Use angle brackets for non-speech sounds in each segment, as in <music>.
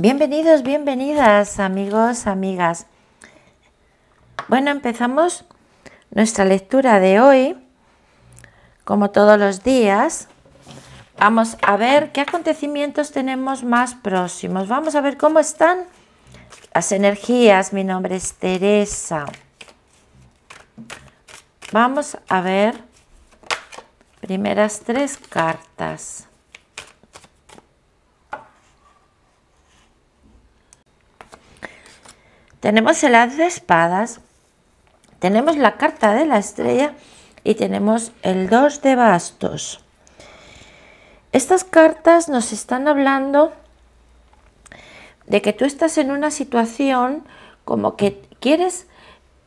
Bienvenidos, bienvenidas, amigos, amigas. Bueno, empezamos nuestra lectura de hoy, como todos los días. Vamos a ver qué acontecimientos tenemos más próximos. Vamos a ver cómo están las energías. Mi nombre es Teresa. Vamos a ver primeras tres cartas. Tenemos el haz de espadas, tenemos la carta de la estrella y tenemos el 2 de bastos. Estas cartas nos están hablando de que tú estás en una situación como que quieres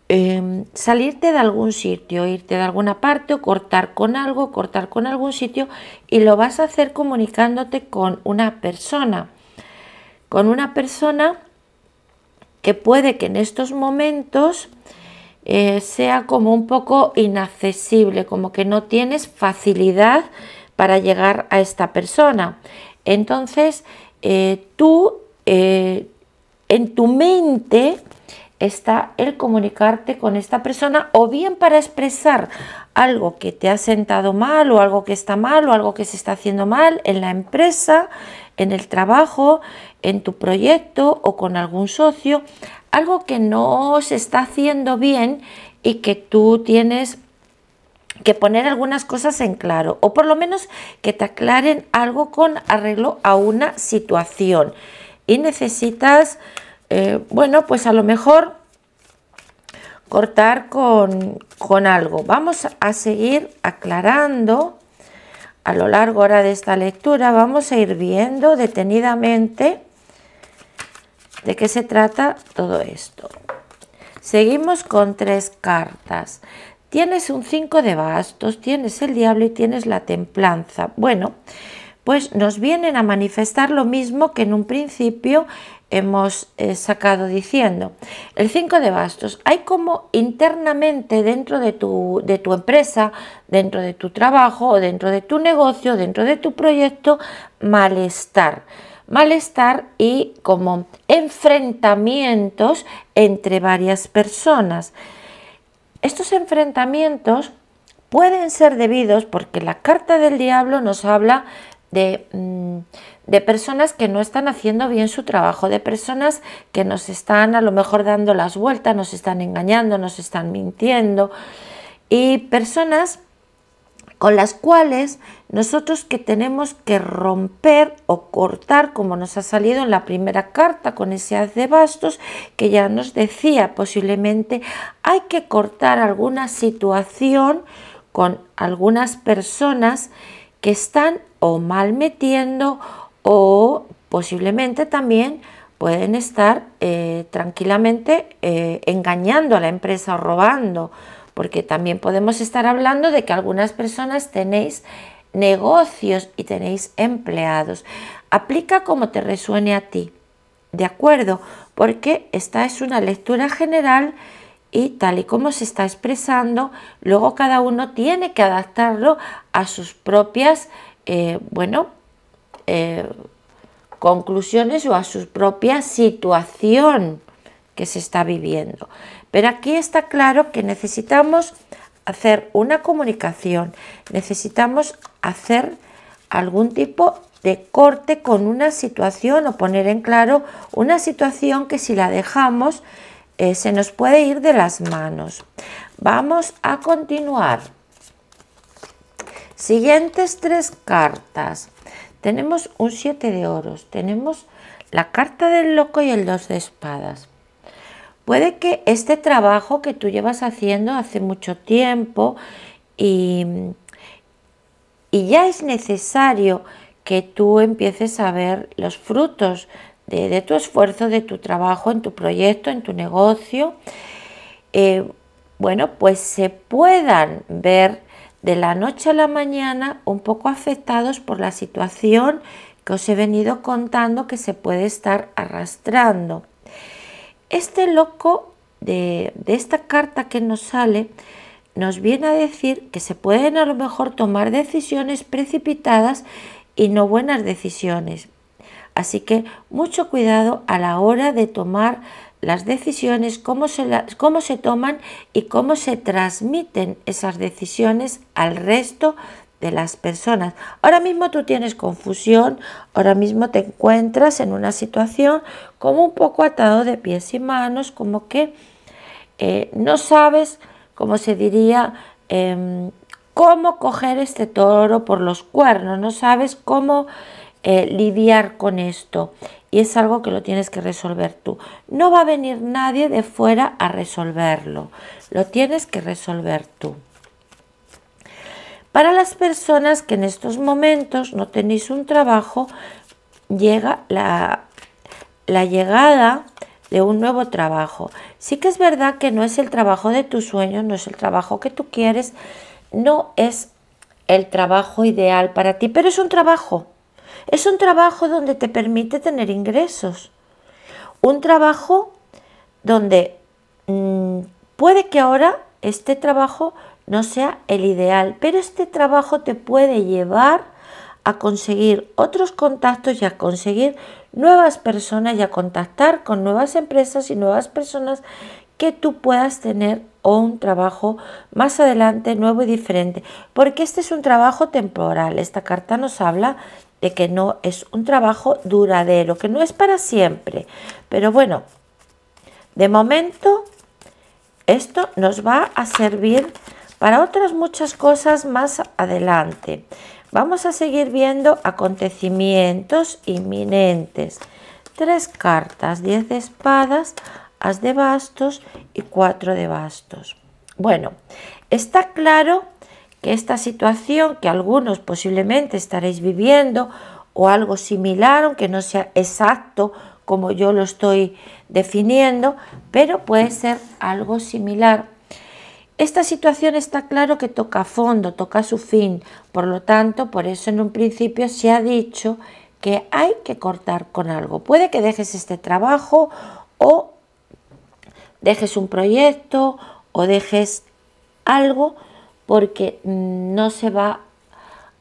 em, salirte de algún sitio, irte de alguna parte o cortar con algo, cortar con algún sitio y lo vas a hacer comunicándote con una persona, con una persona que puede que en estos momentos eh, sea como un poco inaccesible, como que no tienes facilidad para llegar a esta persona. Entonces, eh, tú eh, en tu mente está el comunicarte con esta persona o bien para expresar algo que te ha sentado mal o algo que está mal o algo que se está haciendo mal en la empresa, en el trabajo, en tu proyecto o con algún socio, algo que no se está haciendo bien y que tú tienes que poner algunas cosas en claro o por lo menos que te aclaren algo con arreglo a una situación y necesitas eh, bueno pues a lo mejor cortar con, con algo vamos a seguir aclarando a lo largo ahora de esta lectura vamos a ir viendo detenidamente de qué se trata todo esto. Seguimos con tres cartas. Tienes un 5 de bastos, tienes el diablo y tienes la templanza. Bueno, pues nos vienen a manifestar lo mismo que en un principio hemos eh, sacado diciendo. El 5 de bastos, hay como internamente dentro de tu, de tu empresa, dentro de tu trabajo, dentro de tu negocio, dentro de tu proyecto, malestar malestar y como enfrentamientos entre varias personas. Estos enfrentamientos pueden ser debidos porque la carta del diablo nos habla mm, de, personas que no están haciendo bien su trabajo, de personas que nos están a lo mejor dando las vueltas, nos están engañando, nos están mintiendo y personas con las cuales nosotros que tenemos que romper o cortar, como nos ha salido en la primera carta con ese haz de bastos, que ya nos decía posiblemente hay que cortar alguna situación con algunas personas que están o mal metiendo o posiblemente también pueden estar eh, tranquilamente eh, engañando a la empresa o robando, porque también podemos estar hablando de que algunas personas tenéis negocios y tenéis empleados. Aplica como te resuene a ti, ¿de acuerdo? Porque esta es una lectura general y tal y como se está expresando, luego cada uno tiene que adaptarlo a sus propias, eh, bueno, eh, conclusiones o a su propia situación que se está viviendo. Pero aquí está claro que necesitamos hacer una comunicación, necesitamos hacer algún tipo de corte con una situación o poner en claro una situación que si la dejamos eh, se nos puede ir de las manos. Vamos a continuar. Siguientes tres cartas. Tenemos un 7 de oros, tenemos la carta del loco y el 2 de espadas. Puede que este trabajo que tú llevas haciendo hace mucho tiempo y, ya es necesario que tú empieces a ver los frutos de, tu esfuerzo, de tu trabajo, en tu proyecto, en tu negocio, eh, bueno, pues se puedan ver de la noche a la mañana un poco afectados por la situación que os he venido contando que se puede estar arrastrando. Este loco de, esta carta que nos sale nos viene a decir que se pueden a lo mejor tomar decisiones precipitadas y no buenas decisiones. Así que mucho cuidado a la hora de tomar las decisiones, cómo se, cómo se toman y cómo se transmiten esas decisiones al resto de las personas. Ahora mismo tú tienes confusión, ahora mismo te encuentras en una situación como un poco atado de pies y manos, como que eh, no sabes, como se diría, em, cómo coger este toro por los cuernos, no sabes cómo eh, lidiar con esto. Y es algo que lo tienes que resolver tú. No va a venir nadie de fuera a resolverlo. Lo tienes que resolver tú. Para las personas que en estos momentos no tenéis un trabajo, llega la, llegada de un nuevo trabajo. Sí que es verdad que no es el trabajo de tus sueños, no es el trabajo que tú quieres, no es el trabajo ideal para ti, pero es un trabajo. Es un trabajo donde te permite tener ingresos. Un trabajo donde mm, puede que ahora este trabajo no sea el ideal, pero este trabajo te puede llevar a conseguir otros contactos y a conseguir nuevas personas y a contactar con nuevas empresas y nuevas personas que tú puedas tener o un trabajo más adelante nuevo y diferente, porque este es un trabajo temporal. Esta carta nos habla de que no es un trabajo duradero, que no es para siempre. Pero bueno, de momento esto nos va a servir para otras muchas cosas más adelante. Vamos a seguir viendo acontecimientos inminentes. Tres cartas, diez de espadas, as de bastos y cuatro de bastos. Bueno, está claro que esta situación que algunos posiblemente estaréis viviendo o algo similar, aunque no sea exacto como yo lo estoy definiendo, pero puede ser algo similar esta situación está claro que toca fondo, toca su fin, por lo tanto, por eso en un principio se ha dicho que hay que cortar con algo. Puede que dejes este trabajo o dejes un proyecto o dejes algo porque no se va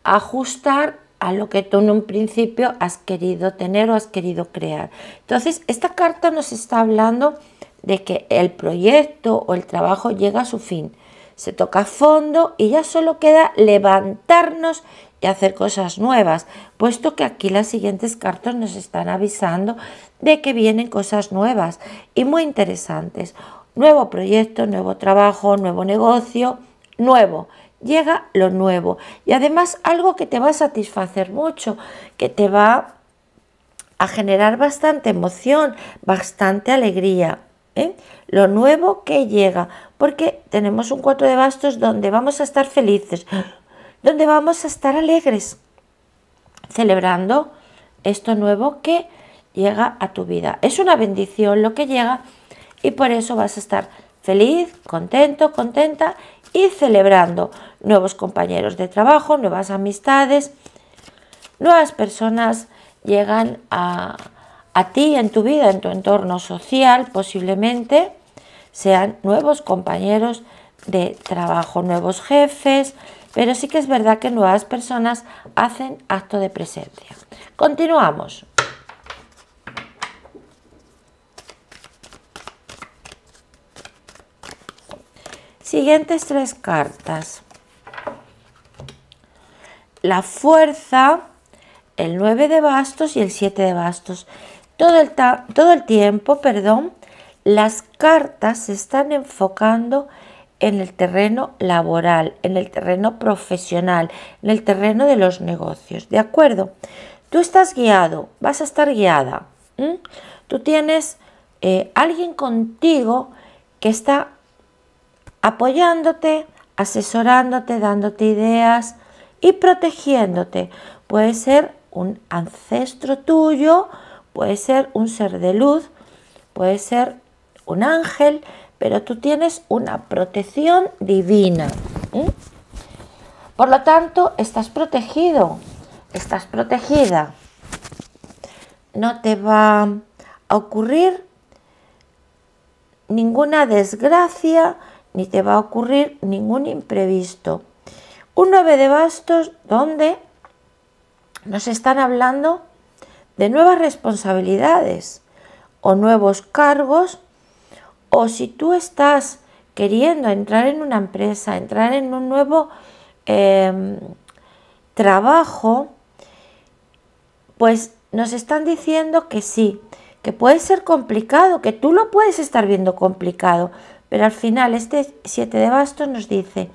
a ajustar a lo que tú en un principio has querido tener o has querido crear. Entonces, esta carta nos está hablando de que el proyecto o el trabajo llega a su fin. Se toca fondo y ya solo queda levantarnos y hacer cosas nuevas, puesto que aquí las siguientes cartas nos están avisando de que vienen cosas nuevas y muy interesantes. Nuevo proyecto, nuevo trabajo, nuevo negocio, nuevo. Llega lo nuevo y además algo que te va a satisfacer mucho, que te va a generar bastante emoción, bastante alegría. ¿eh? lo nuevo que llega, porque tenemos un cuatro de bastos donde vamos a estar felices, <gasps> donde vamos a estar alegres, celebrando esto nuevo que llega a tu vida. Es una bendición lo que llega y por eso vas a estar feliz, contento, contenta y celebrando nuevos compañeros de trabajo, nuevas amistades, nuevas personas llegan a, a ti en tu vida, en tu entorno social, posiblemente sean nuevos compañeros de trabajo, nuevos jefes, pero sí que es verdad que nuevas personas hacen acto de presencia. Continuamos. Siguientes tres cartas. La fuerza, el 9 de bastos y el 7 de bastos. Todo el, tiempo, perdón, las cartas se están enfocando en el terreno laboral, en el terreno profesional, en el terreno de los negocios, ¿de acuerdo? Tú estás guiado, vas a estar guiada. Tú tienes eh, alguien contigo que está apoyándote, asesorándote, dándote ideas y protegiéndote. Puede ser un ancestro tuyo, puede ser un ser de luz, puede ser un ángel, pero tú tienes una protección divina. Por lo tanto, estás protegido, estás protegida. No te va a ocurrir ninguna desgracia, ni te va a ocurrir ningún imprevisto. Un 9 de bastos donde nos están hablando de nuevas responsabilidades o nuevos cargos, o si tú estás queriendo entrar en una empresa, entrar en un nuevo em, trabajo, pues nos están diciendo que sí, que puede ser complicado, que tú lo puedes estar viendo complicado, pero al final este 7 de bastos nos dice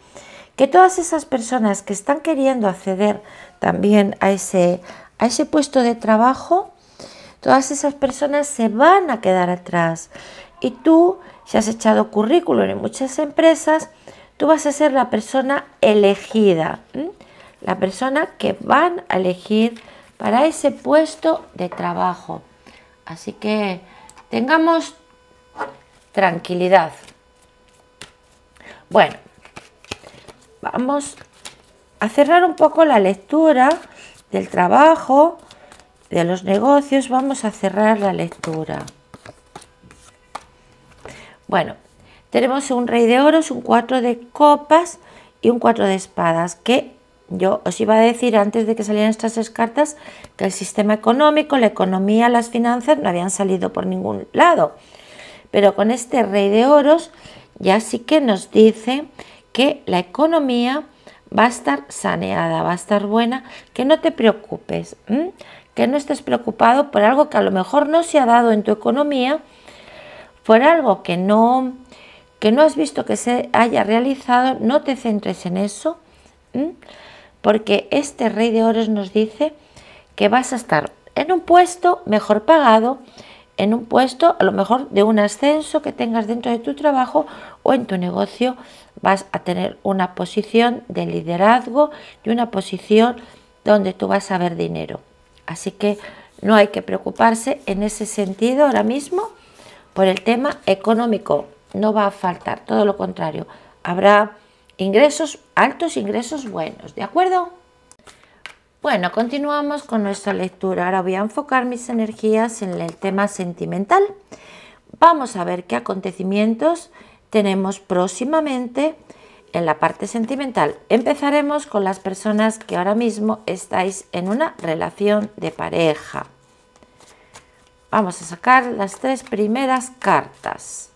que todas esas personas que están queriendo acceder también a ese, a ese puesto de trabajo, todas esas personas se van a quedar atrás. Y tú, si has echado currículum en muchas empresas, tú vas a ser la persona elegida, la persona que van a elegir para ese puesto de trabajo. Así que tengamos tranquilidad. Bueno, vamos a cerrar un poco la lectura el trabajo, de los negocios, vamos a cerrar la lectura. Bueno, tenemos un rey de oros, un cuatro de copas y un cuatro de espadas, que yo os iba a decir antes de que salieran estas tres cartas que el sistema económico, la economía, las finanzas no habían salido por ningún lado. Pero con este rey de oros ya sí que nos dice que la economía va a estar saneada, va a estar buena, que no te preocupes, que no estés preocupado por algo que a lo mejor no se ha dado en tu economía, por algo que no, que no has visto que se haya realizado, no te centres en eso, porque este rey de oros nos dice que vas a estar en un puesto mejor pagado, en un puesto a lo mejor de un ascenso que tengas dentro de tu trabajo o en tu negocio vas a tener una posición de liderazgo y una posición donde tú vas a ver dinero. Así que no hay que preocuparse en ese sentido ahora mismo por el tema económico. No va a faltar, todo lo contrario. Habrá ingresos altos, ingresos buenos, ¿de acuerdo? Bueno, continuamos con nuestra lectura. Ahora voy a enfocar mis energías en el tema sentimental. Vamos a ver qué acontecimientos tenemos próximamente en la parte sentimental. Empezaremos con las personas que ahora mismo estáis en una relación de pareja. Vamos a sacar las tres primeras cartas.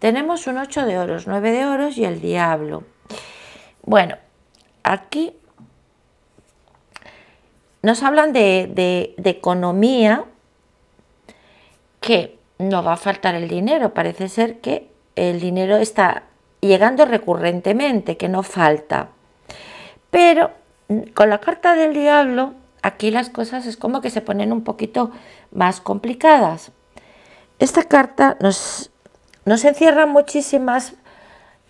Tenemos un 8 de oros, 9 de oros y el diablo. Bueno, aquí nos hablan de, economía que no va a faltar el dinero. Parece ser que el dinero está llegando recurrentemente, que no falta. Pero mm, con la carta del diablo, aquí las cosas es como que se ponen un poquito más complicadas. Esta carta nos, nos encierra muchísimas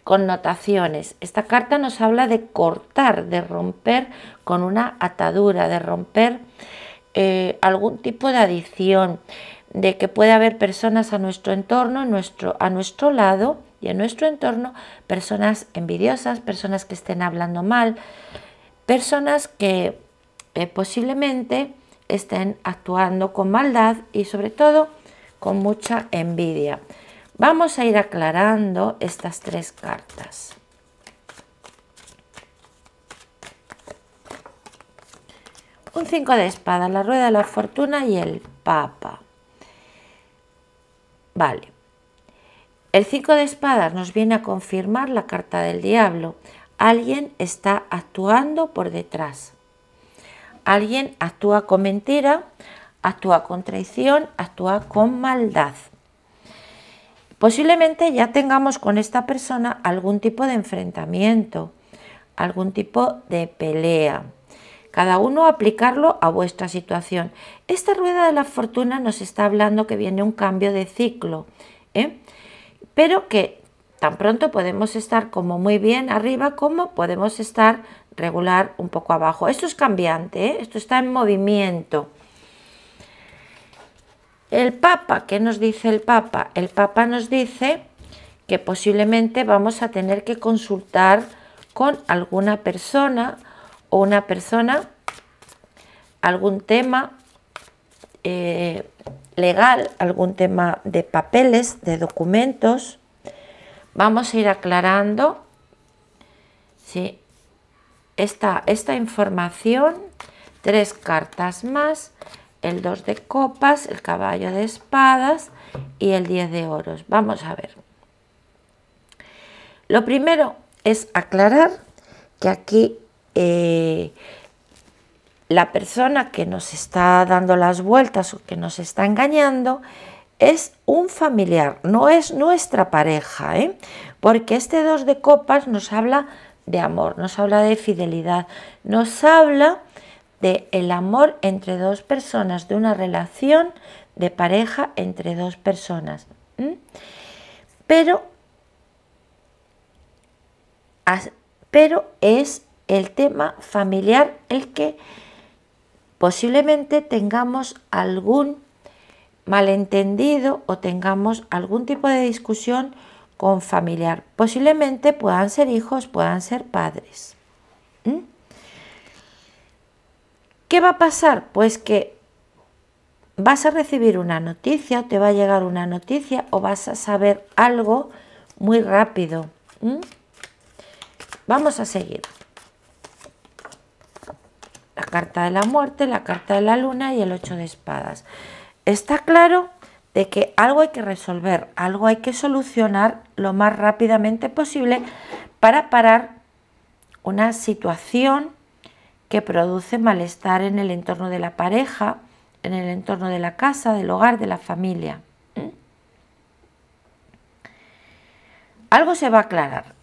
connotaciones. Esta carta nos habla de cortar, de romper con una atadura, de romper eh, algún tipo de adicción, de que puede haber personas a nuestro entorno, nuestro, a nuestro lado y en nuestro entorno, personas envidiosas, personas que estén hablando mal, personas que eh, posiblemente estén actuando con maldad y sobre todo con mucha envidia. Vamos a ir aclarando estas tres cartas. Un 5 de espada, la rueda de la fortuna y el papa. Vale. El 5 de espadas nos viene a confirmar la carta del diablo. Alguien está actuando por detrás. Alguien actúa con mentira, actúa con traición, actúa con maldad. Posiblemente ya tengamos con esta persona algún tipo de enfrentamiento, algún tipo de pelea. Cada uno aplicarlo a vuestra situación. Esta rueda de la fortuna nos está hablando que viene un cambio de ciclo, ¿eh? pero que tan pronto podemos estar como muy bien arriba como podemos estar regular un poco abajo. Esto es cambiante, ¿eh? esto está en movimiento. El Papa, ¿qué nos dice el Papa? El Papa nos dice que posiblemente vamos a tener que consultar con alguna persona o una persona algún tema eh, legal, algún tema de papeles, de documentos. Vamos a ir aclarando si esta información, tres cartas más el 2 de copas, el caballo de espadas y el 10 de oros. Vamos a ver. Lo primero es aclarar que aquí eh, la persona que nos está dando las vueltas o que nos está engañando es un familiar, no es nuestra pareja, ¿eh? porque este 2 de copas nos habla de amor, nos habla de fidelidad, nos habla de el amor entre dos personas, de una relación de pareja entre dos personas. Pero, pero es el tema familiar el que posiblemente tengamos algún malentendido o tengamos algún tipo de discusión con familiar. Posiblemente puedan ser hijos, puedan ser padres. va a pasar? Pues que vas a recibir una noticia, te va a llegar una noticia o vas a saber algo muy rápido. Vamos a seguir. La carta de la muerte, la carta de la luna y el ocho de espadas. Está claro de que algo hay que resolver, algo hay que solucionar lo más rápidamente posible para parar una situación que produce malestar en el entorno de la pareja, en el entorno de la casa, del hogar, de la familia. ¿Mm? Algo se va a aclarar.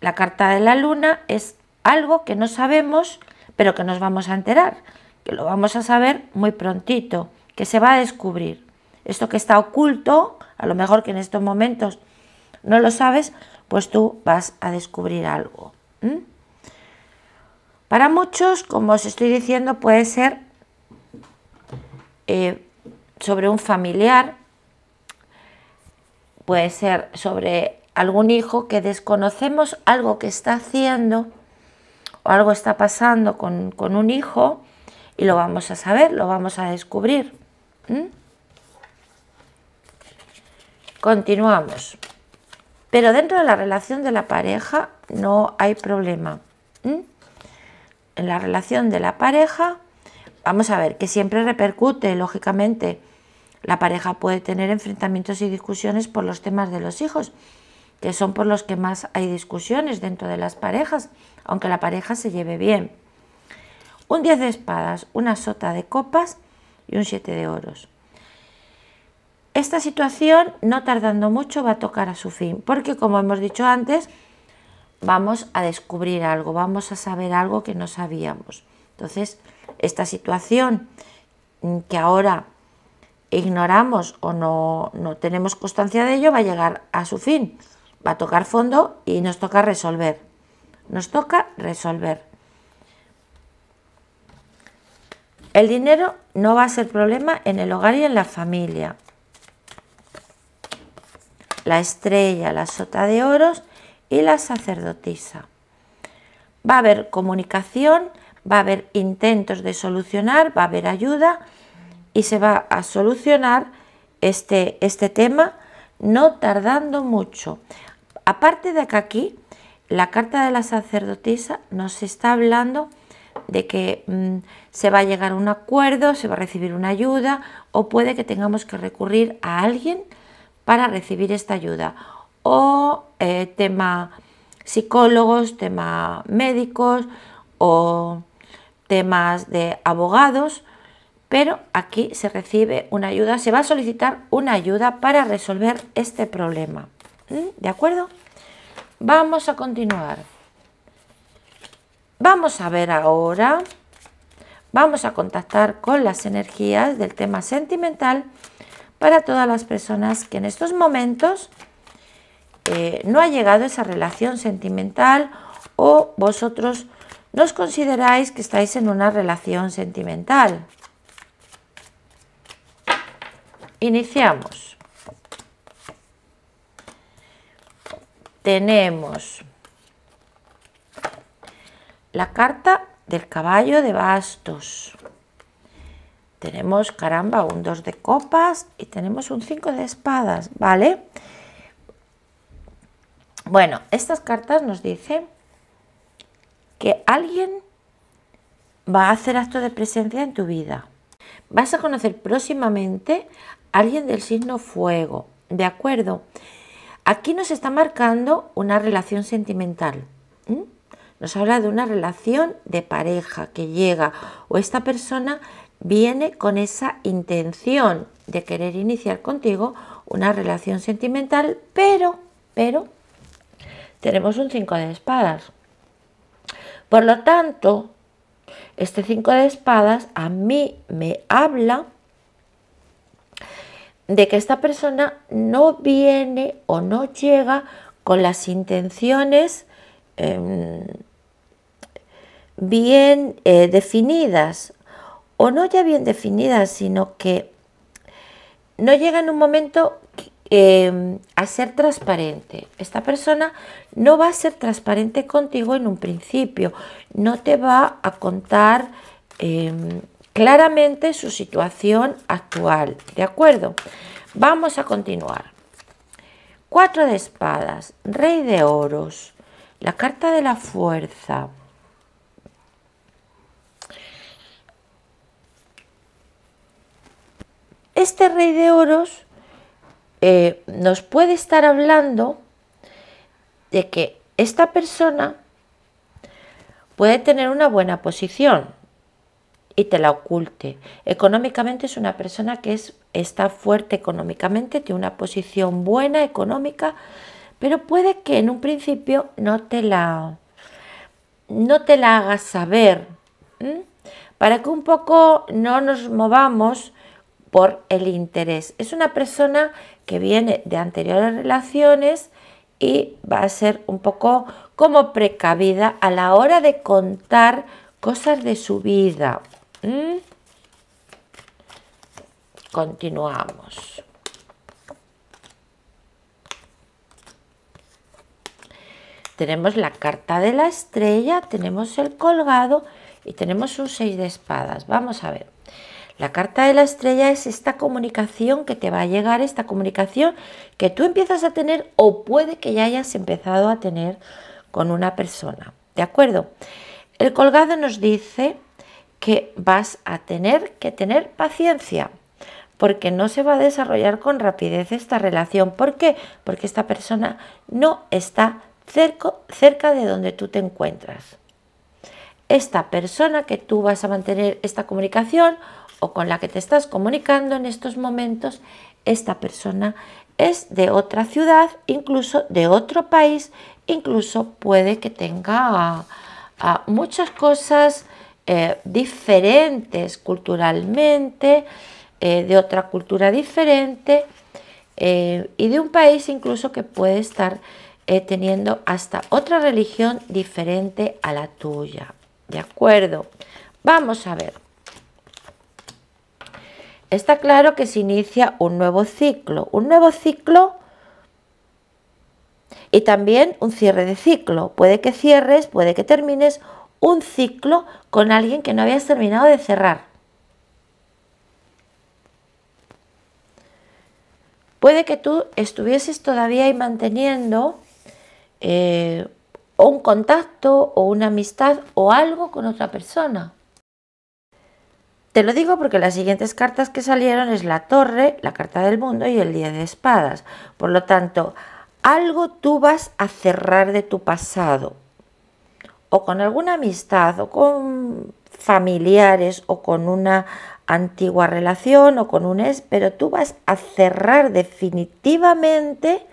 La carta de la luna es algo que no sabemos, pero que nos vamos a enterar, que lo vamos a saber muy prontito, que se va a descubrir. Esto que está oculto, a lo mejor que en estos momentos no lo sabes, pues tú vas a descubrir algo. ¿Mm? Para muchos, como os estoy diciendo, puede ser eh, sobre un familiar, puede ser sobre algún hijo que desconocemos algo que está haciendo o algo está pasando con, un hijo y lo vamos a saber, lo vamos a descubrir. Continuamos. Pero dentro de la relación de la pareja no hay problema en la relación de la pareja, vamos a ver, que siempre repercute, lógicamente. La pareja puede tener enfrentamientos y discusiones por los temas de los hijos, que son por los que más hay discusiones dentro de las parejas, aunque la pareja se lleve bien. Un 10 de espadas, una sota de copas y un 7 de oros. Esta situación, no tardando mucho, va a tocar a su fin, porque como hemos dicho antes, vamos a descubrir algo, vamos a saber algo que no sabíamos. Entonces, esta situación mm, que ahora ignoramos o no, no tenemos constancia de ello va a llegar a su fin, va a tocar fondo y nos toca resolver. Nos toca resolver. El dinero no va a ser problema en el hogar y en la familia. La estrella, la sota de oros y la sacerdotisa. Va a haber comunicación, va a haber intentos de solucionar, va a haber ayuda y se va a solucionar este, este tema no tardando mucho. Aparte de que aquí la carta de la sacerdotisa nos está hablando de que mm, se va a llegar a un acuerdo, se va a recibir una ayuda o puede que tengamos que recurrir a alguien para recibir esta ayuda o eh, tema psicólogos, tema médicos o temas de abogados, pero aquí se recibe una ayuda, se va a solicitar una ayuda para resolver este problema. ¿Mm? ¿De acuerdo? Vamos a continuar. Vamos a ver ahora, vamos a contactar con las energías del tema sentimental para todas las personas que en estos momentos eh, no ha llegado esa relación sentimental o vosotros os consideráis que estáis en una relación sentimental. Iniciamos. Tenemos la carta del caballo de bastos. Tenemos, caramba, un 2 de copas y tenemos un 5 de espadas, ¿vale? Bueno, estas cartas nos dicen que alguien va a hacer acto de presencia en tu vida. Vas a conocer próximamente a alguien del signo fuego, ¿de acuerdo? Aquí nos está marcando una relación sentimental. Nos habla de una relación de pareja que llega o esta persona viene con esa intención de querer iniciar contigo una relación sentimental, pero, pero tenemos un 5 de espadas. Por lo tanto, este 5 de espadas a mí me habla de que esta persona no viene o no llega con las intenciones em, bien eh, definidas, o no ya bien definidas, sino que no llega en un momento Em, a ser transparente. Esta persona no va a ser transparente contigo en un principio, no te va a contar em, claramente su situación actual, ¿de acuerdo? Vamos a continuar. Cuatro de espadas, rey de oros, la carta de la fuerza. Este rey de oros eh, nos puede estar hablando de que esta persona puede tener una buena posición y te la oculte. Económicamente es una persona que es, está fuerte económicamente, tiene una posición buena económica, pero puede que en un principio no te la, no te la hagas saber. Para que un poco no nos movamos por el interés. Es una persona que viene de anteriores relaciones y va a ser un poco como precavida a la hora de contar cosas de su vida. ¿Mm? Continuamos. Tenemos la carta de la estrella, tenemos el colgado y tenemos un seis de espadas. Vamos a ver. La carta de la estrella es esta comunicación que te va a llegar, esta comunicación que tú empiezas a tener o puede que ya hayas empezado a tener con una persona. ¿De acuerdo? El colgado nos dice que vas a tener que tener paciencia porque no se va a desarrollar con rapidez esta relación. ¿Por qué? Porque esta persona no está cerco, cerca de donde tú te encuentras. Esta persona que tú vas a mantener esta comunicación o con la que te estás comunicando en estos momentos, esta persona es de otra ciudad, incluso de otro país, incluso puede que tenga ah, muchas cosas eh, diferentes culturalmente, eh, de otra cultura diferente eh, y de un país incluso que puede estar teniendo hasta otra religión diferente a la tuya. ¿De acuerdo? Vamos a ver está claro que se inicia un nuevo ciclo, un nuevo ciclo y también un cierre de ciclo. Puede que cierres, puede que termines un ciclo con alguien que no habías terminado de cerrar. Puede que tú estuvieses todavía ahí manteniendo eh, un contacto o una amistad o algo con otra persona. Te lo digo porque las siguientes cartas que salieron es la torre, la carta del mundo y el día de espadas. Por lo tanto, algo tú vas a cerrar de tu pasado. O con alguna amistad, o con familiares, o con una antigua relación, o con un ex, pero tú vas a cerrar definitivamente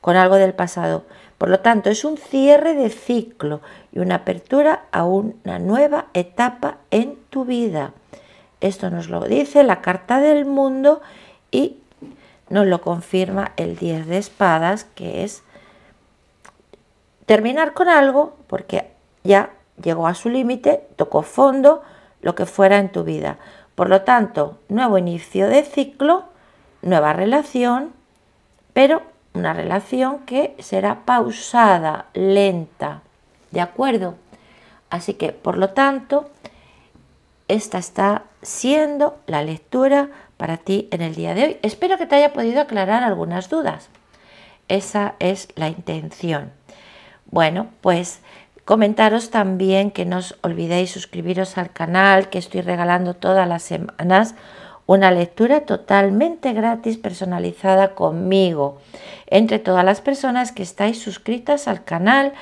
con algo del pasado. Por lo tanto, es un cierre de ciclo y una apertura a una nueva etapa en tu vida. Esto nos lo dice la carta del mundo y nos lo confirma el 10 de espadas, que es terminar con algo porque ya llegó a su límite, tocó fondo, lo que fuera en tu vida. Por lo tanto, nuevo inicio de ciclo, nueva relación, pero una relación que será pausada, lenta, ¿de acuerdo? Así que, por lo tanto, esta está siendo la lectura para ti en el día de hoy. Espero que te haya podido aclarar algunas dudas. Esa es la intención. Bueno, pues comentaros también que no os olvidéis suscribiros al canal, que estoy regalando todas las semanas una lectura totalmente gratis personalizada conmigo entre todas las personas que estáis suscritas al canal,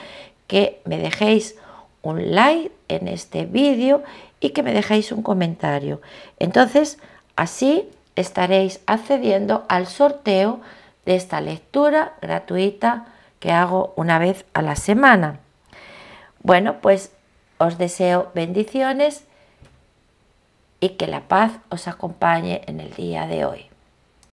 que me dejéis un like en este vídeo y que me dejéis un comentario. Entonces, así estaréis accediendo al sorteo de esta lectura gratuita que hago una vez a la semana. Bueno, pues os deseo bendiciones y que la paz os acompañe en el día de hoy.